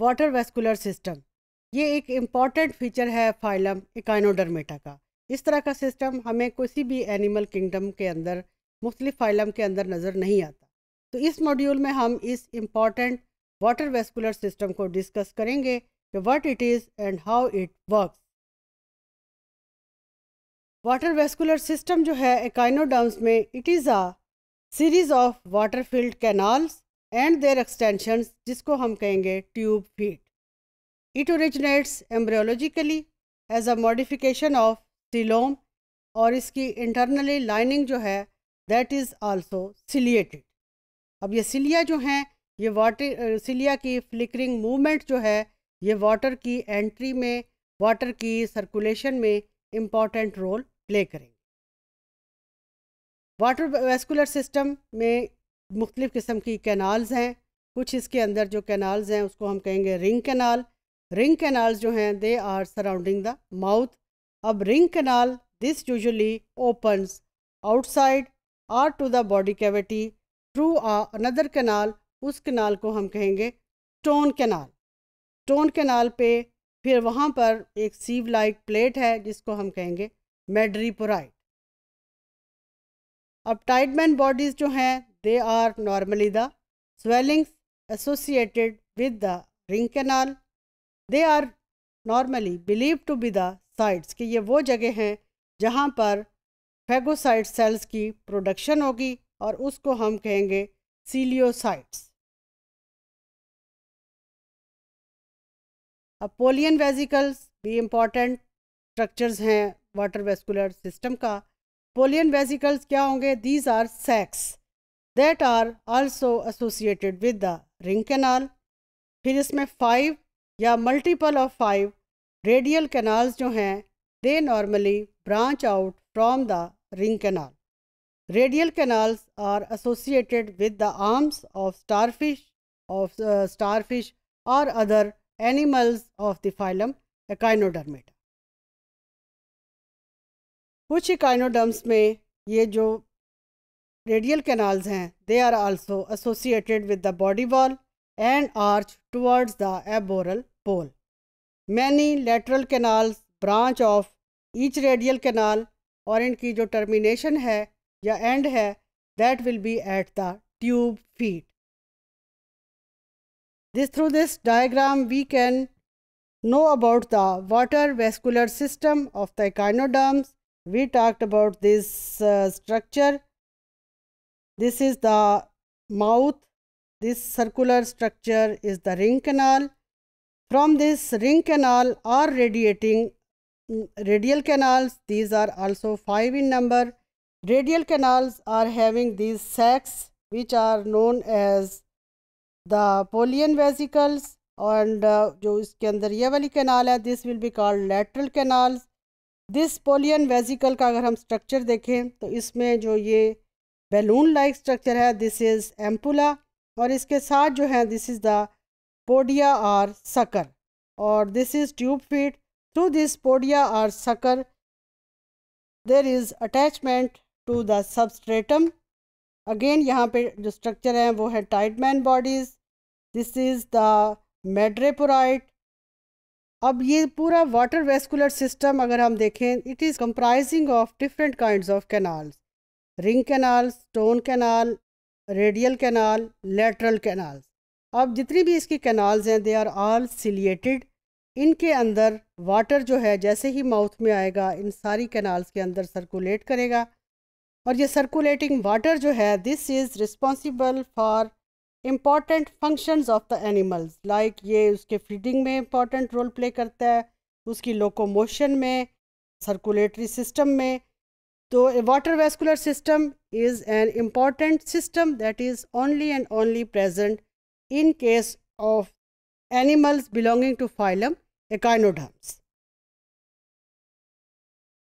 Water vascular system ये एक important feature है फाइलम इकाइनोडर्मेटा का इस तरह का सिस्टम हमें किसी भी एनिमल किंगडम के अंदर मुख्तलिफ फाइलम के अंदर नज़र नहीं आता तो इस मॉड्यूल में हम इस इम्पॉर्टेंट वाटर वेस्कुलर सिस्टम को डिस्कस करेंगे कि what it is and how it work water vascular system जो है एकाइनोडर्म्स में it is a series of water filled canals and their extension जिसको हम कहेंगे tube feet it originates embryologically as a modification of coelom और इसकी internally lining जो है दैट इज़ आल्सो सिलिएटेड अब ये सिलिया जो हैं ये वाटर सिलिया की फ्लिकरिंग मूवमेंट जो है ये वाटर की एंट्री में वाटर की सर्कुलेशन में इम्पॉर्टेंट रोल प्ले करेंगे वाटर वेस्कुलर सिस्टम में मुख्तलिफ़ किस्म की कैनाल्स हैं कुछ इसके अंदर जो कैनाल्स हैं उसको हम कहेंगे रिंग कैनाल रिंग कैनाल्स जो हैं they are surrounding the mouth अब ring canal this usually opens outside or to the body cavity through another canal उस कैनाल को हम कहेंगे टोन कैनाल टोन कैनाल पे फिर वहाँ पर एक सीव लाइक प्लेट है जिसको हम कहेंगे मेड्रीपोराइट अब टाइडमैन बॉडीज़ जो हैं they are normally the swellings associated with the ring canal they are normally believe to be the sites कि ये वो जगह हैं जहाँ पर फेगोसाइट सेल्स की प्रोडक्शन होगी और उसको हम कहेंगे सीलियोसाइट्स अब पोलियन वेजिकल्स भी इम्पॉर्टेंट स्ट्रक्चर्स हैं वाटर वेस्कुलर सिस्टम का पोलियन वेजिकल्स क्या होंगे these are sacs that are also associated with the ring canal फिर इसमें फाइव या multiple of five radial canals जो हैं they normally branch out from the ring canal radial canals are associated with the arms of starfish of starfish और other animals of the phylum echinodermata कुछ echinoderms में ये जो radial canals हैं they are also associated with the body wall and arch towards the aboral pole many lateral canals branch off each radial canal और इनकी जो termination है या एंड है that will be at the tube feet this through this diagram we can know about the water vascular system of the echinoderms we talked about this structure This is the mouth. This circular structure is the ring canal. From this ring canal are radiating radial canals. These are also five in number. Radial canals are having these sacs which are known as the pollen vesicles and uh, jo iske andar ye wali canal hai this will be called lateral canals this pollen vesicle ka agar hum structure dekhe to isme jo ye balloon like structure है this is ampulla और इसके साथ जो है this is the podia or sucker और this is tube feet through this podia or sucker there is attachment to the substratum again यहाँ पे जो स्ट्रक्चर है वो है Tiedemann bodies this is the madreporite अब ये पूरा वाटर वेस्कुलर सिस्टम अगर हम देखें it is comprising of different kind of canals ring canal stone canal radial canal lateral canal अब जितनी भी इसकी कैनाल्स हैं दे आर ऑल सिलिएटेड इनके अंदर वाटर जो है जैसे ही माउथ में आएगा इन सारी कैनाल्स के अंदर सर्कुलेट करेगा और ये सर्कुलेटिंग वाटर जो है this is responsible for important functions of the animals like ये उसके फीडिंग में इम्पॉर्टेंट रोल प्ले करता है उसकी लोकोमोशन में सर्कुलेटरी सिस्टम में So a water vascular system is an important system that is only and only present in case of animals belonging to phylum Echinoderms.